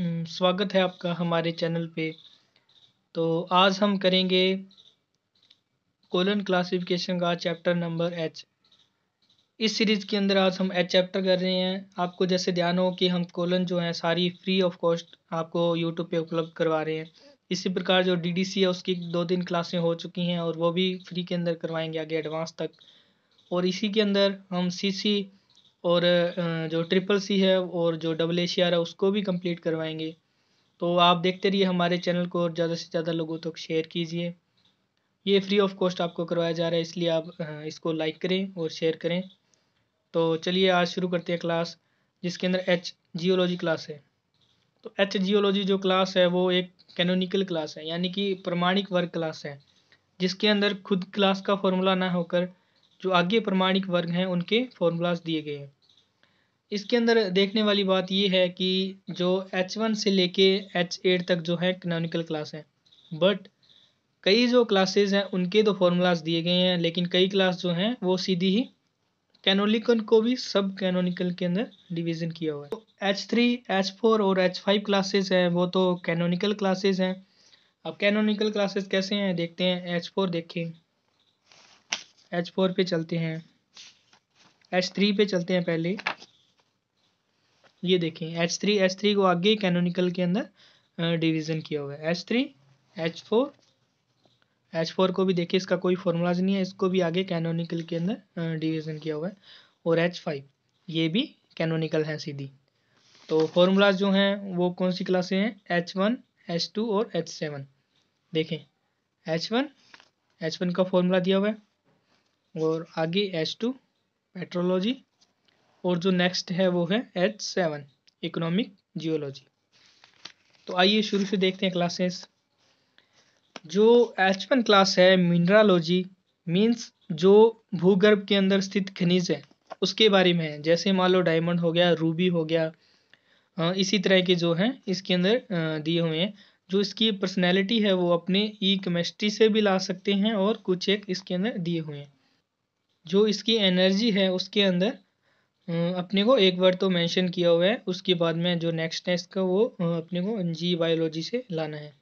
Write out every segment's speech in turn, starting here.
हम्म, स्वागत है आपका हमारे चैनल पे तो आज हम करेंगे कोलन क्लासिफिकेशन का चैप्टर नंबर एच इस सीरीज़ के अंदर आज हम एच चैप्टर कर रहे हैं आपको जैसे ध्यान हो कि हम कोलन जो है सारी फ्री ऑफ कॉस्ट आपको यूट्यूब पे उपलब्ध करवा रहे हैं इसी प्रकार जो डीडीसी है उसकी दो तीन क्लासें हो चुकी हैं और वो भी फ्री के अंदर करवाएंगे आगे एडवांस तक और इसी के अंदर हम सीसी और जो ट्रिपल सी है और जो डबल ए सी आर है उसको भी कंप्लीट करवाएंगे तो आप देखते रहिए हमारे चैनल को और ज़्यादा से ज़्यादा लोगों तक शेयर कीजिए ये फ्री ऑफ कॉस्ट आपको करवाया जा रहा है इसलिए आप इसको लाइक करें और शेयर करें तो चलिए आज शुरू करते हैं क्लास जिसके अंदर एच जियोलॉजी क्लास है तो एच जियोलॉजी जो क्लास है वो एक कैनोनिकल क्लास है यानी कि प्रमाणिक वर्ग क्लास है जिसके अंदर खुद क्लास का फॉर्मूला ना होकर जो आगे प्रमाणिक वर्ग हैं उनके फॉर्मूलाज दिए गए हैं इसके अंदर देखने वाली बात ये है कि जो एच वन से लेके एच एट तक जो है कनोनिकल क्लास है बट कई जो क्लासेस हैं उनके तो फॉर्मूलाज दिए गए हैं लेकिन कई क्लास जो हैं वो सीधी ही कैनोलिकल को भी सब कैनोनिकल के अंदर डिवीज़न किया हुआ है तो एच थ्री एच फोर और एच फाइव क्लासेज हैं वो तो कैनोनिकल क्लासेज हैं अब कैनोनिकल क्लासेस कैसे हैं देखते हैं एच फोर देखें एच फोर पे चलते हैं एच थ्री पे चलते हैं पहले ये देखें एच थ्री एच थ्री को आगे कैनोनिकल के अंदर डिवीज़न किया हुआ है H three H four H four को भी देखिए इसका कोई फॉर्मूलाज नहीं है इसको भी आगे कैनोनिकल के अंदर डिवीज़न किया हुआ है और एच फाइव ये भी कैनोनिकल है सीधी तो फॉर्मूलाज जो हैं वो कौन सी क्लासे हैं एच वन एच टू और एच सेवन देखें एच वन एच वन का फॉर्मूला दिया हुआ है और आगे एच टू पेट्रोलॉजी और जो नेक्स्ट है वो है एच सेवन इकोनॉमिक जियोलॉजी तो आइए शुरू से देखते हैं क्लासेस जो एच वन क्लास है मिनरालॉजी मीन्स जो भूगर्भ के अंदर स्थित खनिज है उसके बारे में है जैसे मान लो डायमंड हो गया रूबी हो गया इसी तरह के जो हैं इसके अंदर दिए हुए हैं जो इसकी पर्सनैलिटी है वो अपने ई e केमिस्ट्री से भी ला सकते हैं और कुछ एक इसके अंदर दिए हुए हैं जो इसकी एनर्जी है उसके अंदर हम्म, अपने को एक वर्ड तो मेंशन किया हुआ है उसके बाद में जो नेक्स्ट टेस्ट का वो अपने को जी बायोलॉजी से लाना है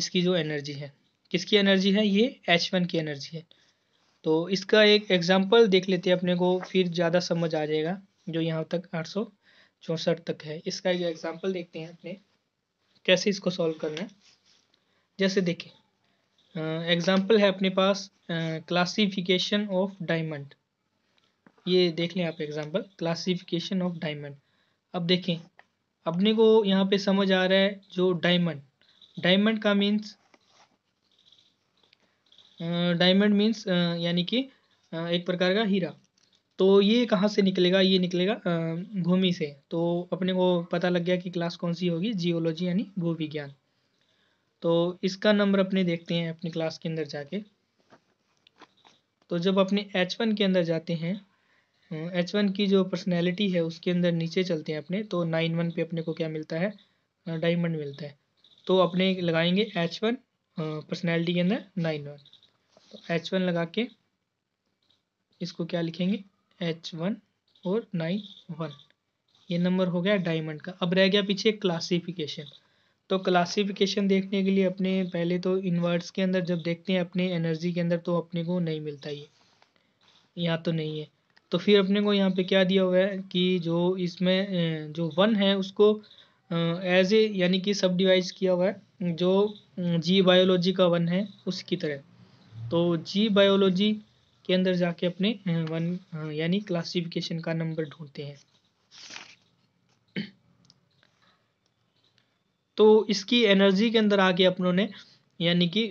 इसकी जो एनर्जी है किसकी एनर्जी है ये एच वन की एनर्जी है तो इसका एक एग्जाम्पल देख लेते हैं अपने को फिर ज़्यादा समझ आ जाएगा जो यहाँ तक आठ सौ चौंसठ तक है इसका एक एग्जाम्पल देखते हैं अपने कैसे इसको सॉल्व करना है जैसे देखें एग्जाम्पल है अपने पास क्लासीफिकेशन ऑफ डायमंड ये देख लें आप एग्जांपल क्लासिफिकेशन ऑफ डायमंड अब देखें अपने को यहाँ पे समझ आ रहा है जो डायमंड डायमंड का मीन्स डायमंड मीन्स यानी कि एक प्रकार का हीरा तो ये कहाँ से निकलेगा ये निकलेगा भूमि से तो अपने को पता लग गया कि क्लास कौन सी होगी जियोलॉजी यानी भू विज्ञान तो इसका नंबर अपने देखते हैं अपनी क्लास के अंदर जाके तो जब अपने एच वन के अंदर जाते हैं एच वन की जो पर्सनैलिटी है उसके अंदर नीचे चलते हैं अपने तो नाइन वन पे अपने को क्या मिलता है डायमंड मिलता है तो अपने लगाएंगे एच वन पर्सनैलिटी के अंदर नाइन वन तो एच वन लगा के इसको क्या लिखेंगे एच वन और नाइन वन ये नंबर हो गया डायमंड का अब रह गया पीछे क्लासिफिकेशन तो क्लासिफिकेशन देखने के लिए अपने पहले तो इन्वर्ट्स के अंदर जब देखते हैं अपने एनर्जी के अंदर तो अपने को नहीं मिलता ये यहाँ तो नहीं है तो फिर अपने को यहाँ पे क्या दिया हुआ है कि जो इसमें जो वन है उसको एज ए यानी कि सब डिवाइज किया हुआ है जो जी बायोलॉजी का वन है उसकी तरह तो जी बायोलॉजी के अंदर जाके अपने वन यानी क्लासिफिकेशन का नंबर ढूंढते हैं तो इसकी एनर्जी के अंदर आके अपनों ने यानी कि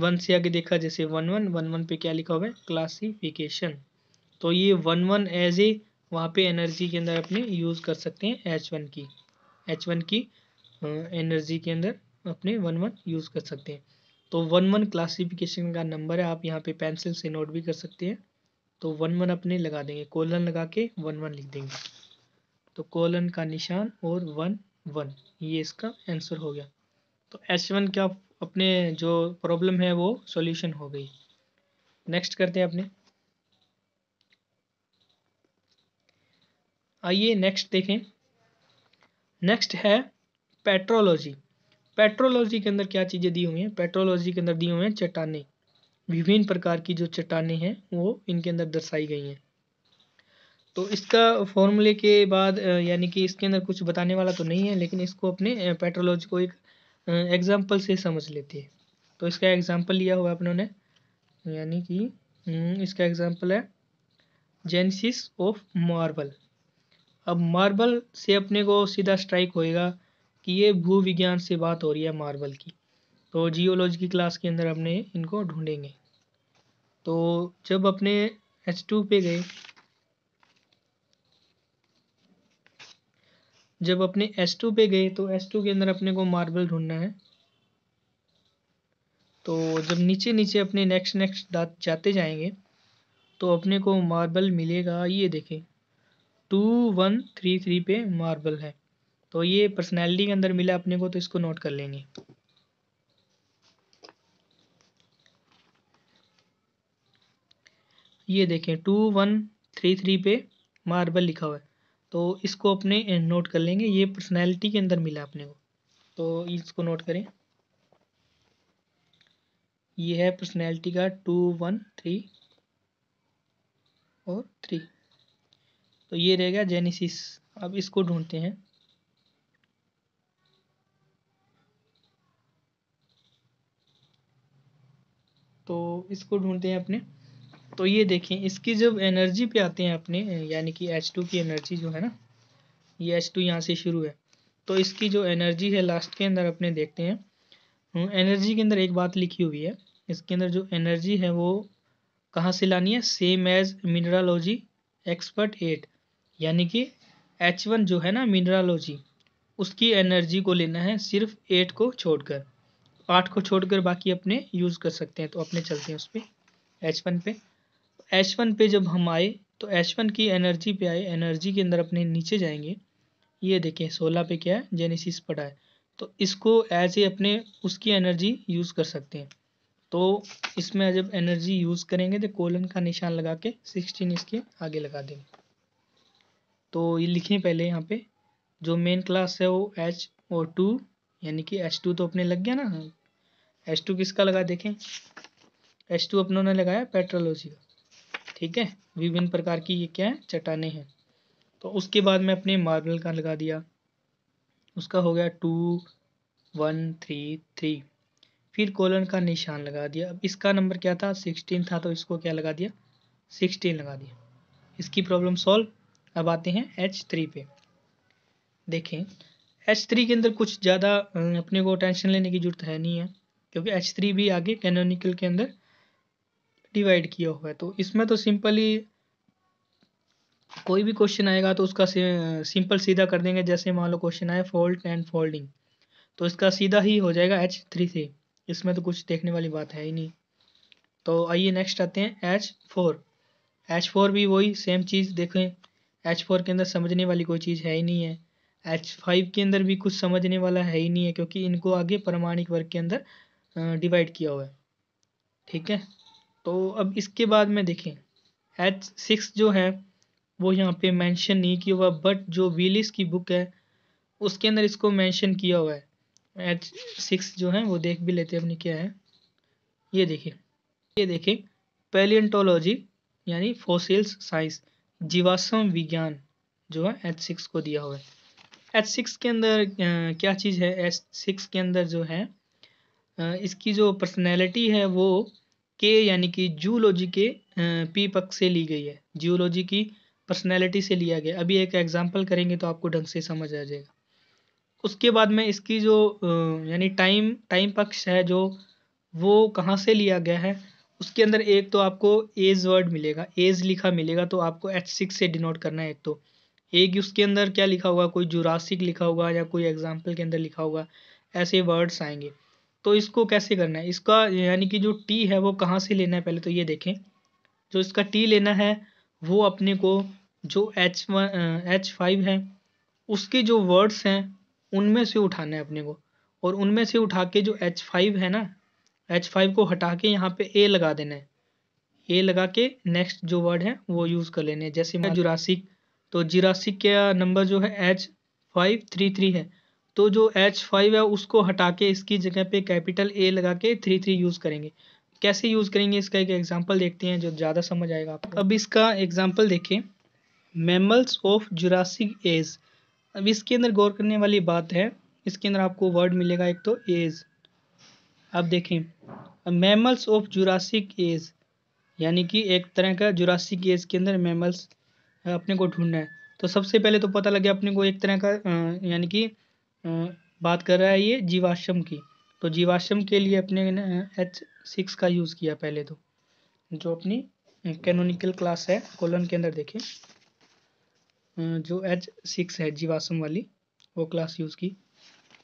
वन से आगे देखा जैसे वन वन वन वन पे क्या लिखा हुआ है क्लासिफिकेशन तो ये वन वन एज ए वहाँ पे एनर्जी के अंदर अपने यूज़ कर सकते हैं एच वन की एच वन की एनर्जी के अंदर अपने वन वन यूज़ कर सकते हैं तो वन वन क्लासिफिकेशन का नंबर है आप यहाँ पे पेंसिल से नोट भी कर सकते हैं तो वन वन अपने लगा देंगे कोलन लगा के वन वन लिख देंगे तो कोलन का निशान और वन वन ये इसका आंसर हो गया तो एच वन का अपने जो प्रॉब्लम है वो सॉल्यूशन हो गई नेक्स्ट करते हैं अपने आइए नेक्स्ट देखें नेक्स्ट है पेट्रोलॉजी पेट्रोलॉजी के अंदर क्या चीज़ें दी हुई हैं पेट्रोलॉजी के अंदर दी हुई हैं चट्टाने विभिन्न प्रकार की जो चट्टाने हैं वो इनके अंदर दर्शाई गई हैं तो इसका फॉर्मूले के बाद यानी कि इसके अंदर कुछ बताने वाला तो नहीं है लेकिन इसको अपने पेट्रोलॉजी को एक एग्ज़ाम्पल से समझ लेते हैं तो इसका एग्ज़ाम्पल लिया हुआ अपनों ने यानी कि हम्म, इसका एग्ज़ाम्पल है जेनसिस ऑफ मार्बल अब मार्बल से अपने को सीधा स्ट्राइक होएगा कि ये भू विज्ञान से बात हो रही है मार्बल की तो जियोलॉजी की क्लास के अंदर अपने इनको ढूंढेंगे तो जब अपने एच टू पे गए जब अपने एस टू पे गए तो एस टू के अंदर अपने को मार्बल ढूंढना है तो जब नीचे नीचे अपने नेक्स्ट नेक्स्ट जाते जाएंगे तो अपने को मार्बल मिलेगा ये देखें टू वन थ्री थ्री पे मार्बल है तो ये पर्सनैलिटी के अंदर मिला अपने को तो इसको नोट कर लेंगे ये देखें टू वन थ्री थ्री पे मार्बल लिखा हुआ है तो इसको अपने नोट कर लेंगे ये पर्सनैलिटी के अंदर मिला अपने को तो इसको नोट करें ये है पर्सनैलिटी का टू वन थ्री और थ्री तो ये रहेगा जेनिसिस अब इसको ढूंढते हैं तो इसको ढूंढते हैं अपने तो ये देखें इसकी जब एनर्जी पे आते हैं अपने यानी कि H2 की एनर्जी जो है ना ये H2 टू यहाँ से शुरू है तो इसकी जो एनर्जी है लास्ट के अंदर अपने देखते हैं एनर्जी हम्म, के अंदर एक बात लिखी हुई है इसके अंदर जो एनर्जी है वो कहाँ से लानी है same as mineralogy expert at यानी कि एच वन जो है ना मिनरलोजी उसकी एनर्जी को लेना है सिर्फ एट को छोड़कर आठ को छोड़कर बाकी अपने यूज़ कर सकते हैं तो अपने चलते हैं उस पर एच वन पे एच वन पे जब हम आए तो एच वन की एनर्जी पे आए एनर्जी के अंदर अपने नीचे जाएंगे ये देखें सोलह पे क्या है जेनेसिस पड़ा है तो इसको एज ए अपने उसकी एनर्जी यूज़ कर सकते हैं तो इसमें जब एनर्जी यूज़ करेंगे तो कोलन का निशान लगा के सिक्सटीन इसके आगे लगा देंगे तो ये लिखें पहले यहाँ पे जो मेन क्लास है वो एच और टू यानी कि एच टू तो अपने लग गया ना एच टू किसका लगा देखें एच टू अपनों ने लगाया पेट्रोलॉजी का ठीक है विभिन्न प्रकार की ये क्या है चट्टाने हैं तो उसके बाद मैं अपने मार्बल का लगा दिया उसका हो गया टू वन थ्री थ्री फिर कॉलन का निशान लगा दिया अब इसका नंबर क्या था सिक्सटीन था तो इसको क्या लगा दिया सिक्सटीन लगा दिया इसकी प्रॉब्लम सॉल्व अब आते हैं एच थ्री पे देखें एच थ्री के अंदर कुछ ज़्यादा अपने को टेंशन लेने की जरूरत है नहीं है क्योंकि एच थ्री भी आगे कैनोनिकल के अंदर डिवाइड किया हुआ है तो इसमें तो सिंपली कोई भी क्वेश्चन आएगा तो उसका सिंपल सीधा कर देंगे जैसे मान लो क्वेश्चन आए फोल्ड एंड फोल्डिंग तो इसका सीधा ही हो जाएगा एच थ्री से इसमें तो कुछ देखने वाली बात है ही नहीं तो आइए नेक्स्ट आते हैं एच फोर एच फोर भी वही सेम चीज़ देखें एच फोर के अंदर समझने वाली कोई चीज़ है ही नहीं है एच फाइव के अंदर भी कुछ समझने वाला है ही नहीं है क्योंकि इनको आगे प्रमाणिक वर्ग के अंदर डिवाइड किया हुआ है ठीक है तो अब इसके बाद में देखें एच सिक्स जो है वो यहाँ पे मेंशन नहीं किया हुआ बट जो विलिस की बुक है उसके अंदर इसको मेंशन किया हुआ है एच सिक्स जो है वो देख भी लेते हैं अपने क्या है ये देखिए ये देखें पेलियंटोलॉजी यानी फोसिल्स साइंस जीवाश्म विज्ञान जो है एच सिक्स को दिया हुआ है एच सिक्स के अंदर क्या चीज़ है एच सिक्स के अंदर जो है इसकी जो पर्सनैलिटी है वो के यानी कि जूलॉजी के पी पक से ली गई है जियोलॉजी की पर्सनैलिटी से लिया गया अभी एक एग्जाम्पल करेंगे तो आपको ढंग से समझ आ जाएगा उसके बाद में इसकी जो यानी टाइम टाइम पक्ष है जो वो कहाँ से लिया गया है उसके अंदर एक तो आपको एज वर्ड मिलेगा एज लिखा मिलेगा तो आपको एच सिक्स से डिनोट करना है एक तो एक उसके अंदर क्या लिखा होगा कोई जुरासिक लिखा होगा या कोई एग्जाम्पल के अंदर लिखा होगा ऐसे वर्ड्स आएंगे तो इसको कैसे करना है इसका यानी कि जो टी है वो कहाँ से लेना है पहले तो ये देखें जो इसका टी लेना है वो अपने को जो एच वन एच फाइव है उसके जो वर्ड्स हैं उनमें से उठाना है अपने को और उनमें से उठा के जो एच फाइव है ना एच फाइव को हटा के यहाँ पे ए लगा देना है ए लगा के नेक्स्ट जो वर्ड है वो यूज़ कर लेने जैसे मैं जुरासिक तो जुरासिक का नंबर जो है एच फाइव थ्री थ्री है तो जो एच फाइव है उसको हटा के इसकी जगह पे कैपिटल ए लगा के थ्री थ्री यूज़ करेंगे कैसे यूज़ करेंगे इसका एक एग्जाम्पल देखते हैं जो ज़्यादा समझ आएगा आपको अब इसका एग्जाम्पल देखें मेमल्स ऑफ जुरासिक एज अब इसके अंदर गौर करने वाली बात है इसके अंदर आपको वर्ड मिलेगा एक तो एज अब देखें मैमल्स ऑफ जुरासिक एज यानी कि एक तरह का जुरासिक एज के अंदर मैमल्स अपने को ढूंढना है तो सबसे पहले तो पता लगे अपने को एक तरह का यानी कि बात कर रहा है ये जीवाश्रम की तो जीवाश्रम के लिए अपने एच सिक्स का यूज़ किया पहले तो जो अपनी कैनोनिकल क्लास है कोलन के अंदर देखें जो एच सिक्स है जीवाश्रम वाली वो क्लास यूज़ की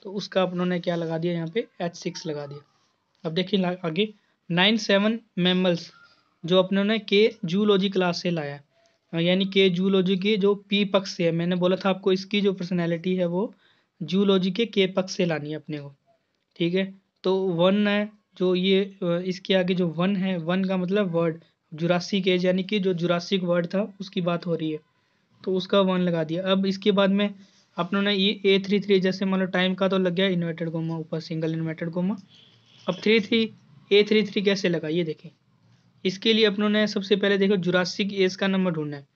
तो उसका अपनों ने क्या लगा दिया यहाँ पे एच सिक्स लगा दिया अब देखिए आगे नाइन सेवन मेमल्स जो अपने ने के जूलॉजी क्लास से लाया यानी के जूलॉजी के जो पी पक्ष से है मैंने बोला था आपको इसकी जो पर्सनैलिटी है वो जूलॉजी के के पक्ष से लानी है अपने को ठीक है तो वन है जो ये इसके आगे जो वन है वन का मतलब वर्ड जुरासी एज यानी कि जो जुरासिक वर्ड था उसकी बात हो रही है तो उसका वन लगा दिया अब इसके बाद में अपनों ने ये ए थ्री थ्री जैसे मान लो टाइम का तो लग गया इन्वर्टेड गोमा ऊपर सिंगल इन्वर्टेड गोमा अब three three A three three कैसे लगा ये देखें इसके लिए अपनों ने सबसे पहले देखो जुरासिक एज का नंबर ढूंढना है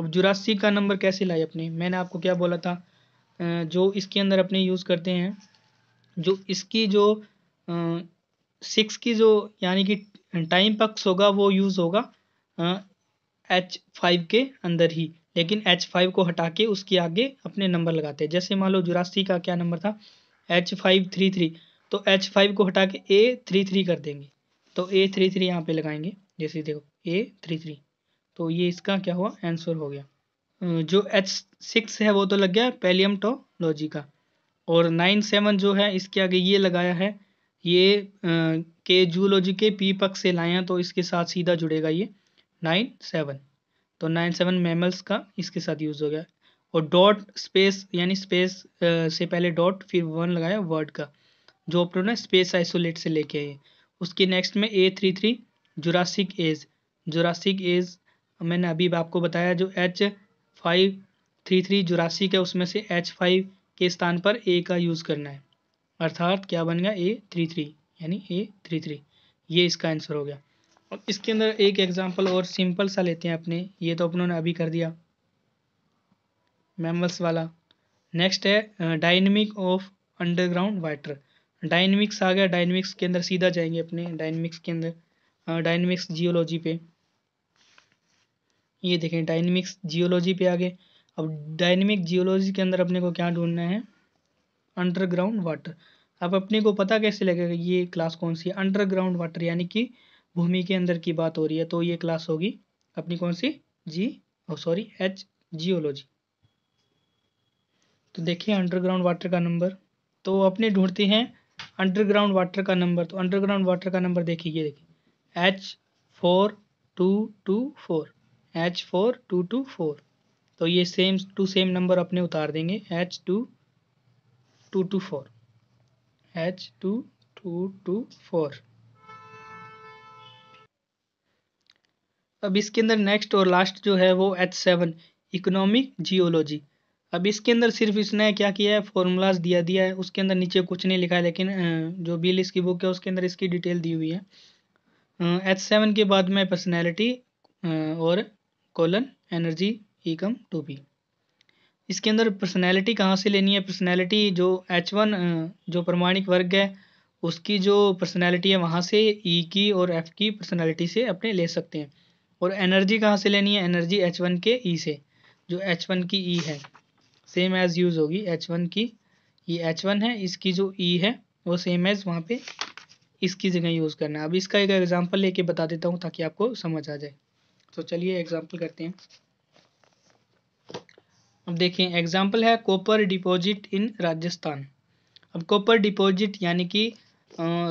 अब जुरासिक का नंबर कैसे लाए अपने मैंने आपको क्या बोला था जो इसके अंदर अपने यूज़ करते हैं जो इसकी जो सिक्स की जो यानी कि टाइम पक्स होगा वो यूज़ होगा एच फाइव के अंदर ही लेकिन एच फाइव को हटा के उसके आगे अपने नंबर लगाते हैं जैसे मान लो जुरासी का क्या नंबर था एच फाइव थ्री थ्री तो एच फाइव को हटा के ए थ्री थ्री कर देंगे तो ए थ्री थ्री यहाँ पे लगाएंगे जैसे देखो ए थ्री थ्री तो ये इसका क्या हुआ आंसर हो गया जो एच सिक्स है वो तो लग गया पेलियमटोलॉजी का और नाइन सेवन जो है इसके आगे ये लगाया है ये के जूलॉजी के पी पक्ष से लाए हैं तो इसके साथ सीधा जुड़ेगा ये नाइन सेवन तो नाइन सेवन मेमल्स का इसके साथ यूज़ हो गया और डॉट स्पेस यानी स्पेस से पहले डॉट फिर वन लगाया वर्ड का जो अपने स्पेस आइसोलेट से लेके आए उसके नेक्स्ट में A three three Jurassic age Jurassic age मैंने अभी आपको बताया जो H five three three Jurassic है उसमें से एच फाइव के स्थान पर ए का यूज़ करना है अर्थात क्या बन गया ए थ्री थ्री यानी ए थ्री थ्री ये इसका आंसर हो गया और इसके अंदर एक एग्जाम्पल और सिंपल सा लेते हैं अपने ये तो अपनों ने अभी कर दिया मैमल्स वाला नेक्स्ट है dynamic of underground water dynamics आ गया डायनमिक्स के अंदर सीधा जाएंगे अपने डायनमिक्स के अंदर डायनमिक्स हाँ, जियोलॉजी पे ये देखें डायनमिक्स जियोलॉजी पे आ गए अब डायनमिक जियोलॉजी के अंदर अपने को क्या ढूंढना है अंडरग्राउंड वाटर अब अपने को पता कैसे लगेगा ये क्लास कौन सी है अंडरग्राउंड वाटर यानी कि भूमि के अंदर की बात हो रही है तो ये क्लास होगी अपनी कौन सी जी और सॉरी एच जियोलॉजी तो देखिए अंडरग्राउंड वाटर का नंबर तो अपने ढूंढते हैं अंडरग्राउंड वाटर का नंबर तो अंडरग्राउंड वाटर का नंबर देखिए ये देखिए H four two two four H four two two four तो ये सेम टू सेम नंबर अपने उतार देंगे H two two two four H two two two four अब इसके अंदर नेक्स्ट और लास्ट जो है वो एच सेवन इकोनॉमिक जियोलॉजी अब इसके अंदर सिर्फ इसने क्या किया है फॉर्मूलाज दिया दिया है उसके अंदर नीचे कुछ नहीं लिखा है लेकिन जो बिल इसकी बुक है उसके अंदर इसकी डिटेल दी हुई है एच सेवन के बाद में पर्सनैलिटी और colon energy income to P इसके अंदर पर्सनैलिटी कहाँ से लेनी है पर्सनैलिटी जो एच वन जो प्रमाणिक वर्ग है उसकी जो पर्सनैलिटी है वहाँ से ई e की और एफ की पर्सनैलिटी से अपने ले सकते हैं और एनर्जी कहाँ से लेनी है एनर्जी एच वन के ई e से जो एच वन की ई e है सेम एज यूज होगी एच वन की ये एच वन है इसकी जो ई e है वो सेम एज वहाँ पे इसकी जगह यूज़ करना है अब इसका एक एग्जाम्पल लेके बता देता हूँ ताकि आपको समझ आ जाए तो चलिए एग्जाम्पल करते हैं अब देखें एग्जाम्पल है कॉपर डिपॉजिट इन राजस्थान अब कॉपर डिपॉजिट यानी कि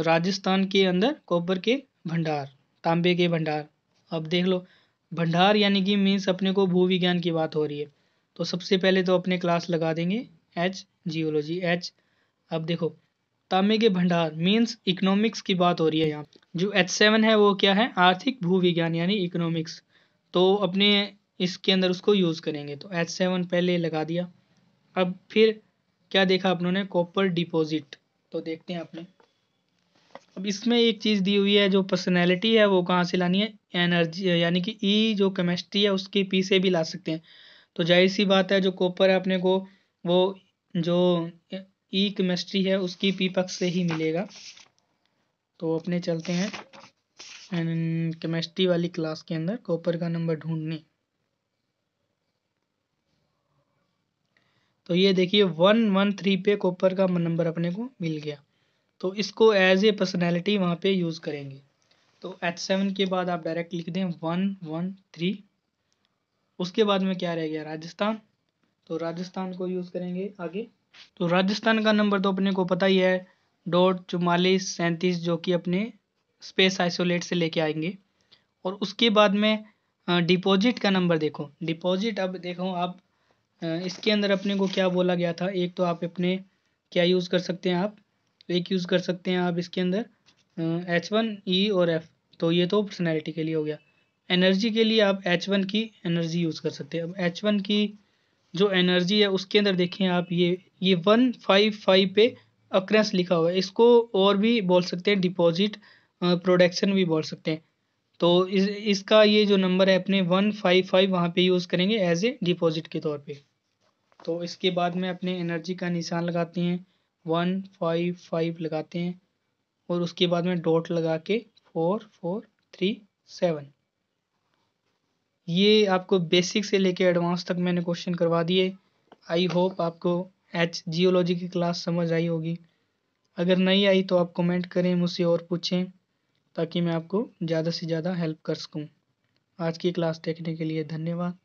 राजस्थान के अंदर कॉपर के भंडार तांबे के भंडार अब देख लो भंडार यानी कि मीन्स अपने को भूविज्ञान की बात हो रही है तो सबसे पहले तो अपने क्लास लगा देंगे एच जियोलॉजी एच अब देखो तांबे के भंडार मीन्स इकोनॉमिक्स की बात हो रही है यहाँ जो एच सेवन है वो क्या है आर्थिक भूविज्ञान यानी इकोनॉमिक्स तो अपने इसके अंदर उसको यूज़ करेंगे तो एच सेवन पहले लगा दिया अब फिर क्या देखा आप ने कॉपर डिपॉजिट तो देखते हैं आपने अब इसमें एक चीज़ दी हुई है जो पर्सनैलिटी है वो कहाँ से लानी है एनर्जी यानी कि ई e जो केमिस्ट्री है उसके पी से भी ला सकते हैं तो जाहिर सी बात है जो कॉपर है अपने को वो जो ई e केमिस्ट्री है उसकी पी पक्ष से ही मिलेगा तो अपने चलते हैं केमिस्ट्री वाली क्लास के अंदर कॉपर का नंबर ढूंढने तो ये देखिए वन वन थ्री पे कॉपर का नंबर अपने को मिल गया तो इसको एज ए पर्सनैलिटी वहाँ पे यूज़ करेंगे तो एच सेवन के बाद आप डायरेक्ट लिख दें वन वन थ्री उसके बाद में क्या रह गया राजस्थान तो राजस्थान को यूज़ करेंगे आगे तो राजस्थान का नंबर तो अपने को पता ही है डॉट चुमालीस सैंतीस जो कि अपने स्पेस आइसोलेट से लेके आएंगे और उसके बाद में डिपॉजिट का नंबर देखो डिपॉजिट अब देखो आप इसके अंदर अपने को क्या बोला गया था एक तो आप अपने क्या यूज़ कर सकते हैं आप एक यूज़ कर सकते हैं आप इसके अंदर एच वन ई और एफ तो ये तो पर्सनैलिटी के लिए हो गया एनर्जी के लिए आप एच वन की एनर्जी यूज़ कर सकते हैं अब एच वन की जो एनर्जी है उसके अंदर देखें आप ये ये वन फाइव फाइव पे अक्रेंस लिखा हुआ है इसको और भी बोल सकते हैं डिपॉजिट प्रोडक्शन भी बोल सकते हैं तो इस इसका ये जो नंबर है अपने वन फाइव फाइव वहाँ पर यूज़ करेंगे एज ए डिपॉजिट के तौर पे तो इसके बाद में अपने एनर्जी का निशान लगाते हैं वन फाइव फाइव लगाते हैं और उसके बाद में डॉट लगा के फोर फोर थ्री सेवन ये आपको बेसिक से लेके एडवांस तक मैंने क्वेश्चन करवा दिए आई होप आपको एच जियोलॉजी की क्लास समझ आई होगी अगर नहीं आई तो आप कमेंट करें मुझसे और पूछें ताकि मैं आपको ज़्यादा से ज़्यादा हेल्प कर सकूँ आज की क्लास देखने के लिए धन्यवाद